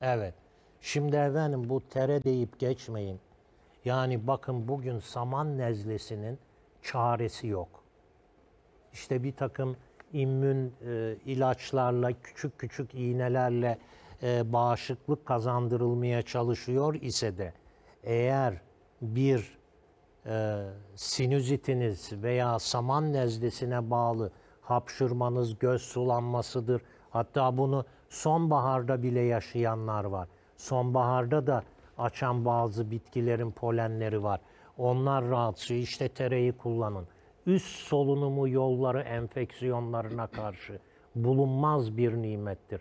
Evet. Şimdi efendim bu tere deyip geçmeyin. Yani bakın bugün saman nezlesinin çaresi yok. İşte bir takım immün e, ilaçlarla, küçük küçük iğnelerle e, bağışıklık kazandırılmaya çalışıyor ise de eğer bir e, sinüzitiniz veya saman nezlesine bağlı hapşırmanız, göz sulanmasıdır. Hatta bunu sonbaharda bile yaşayanlar var. Sonbaharda da açan bazı bitkilerin polenleri var. Onlar rahatsız. İşte tereyi kullanın. Üst solunumu yolları enfeksiyonlarına karşı bulunmaz bir nimettir.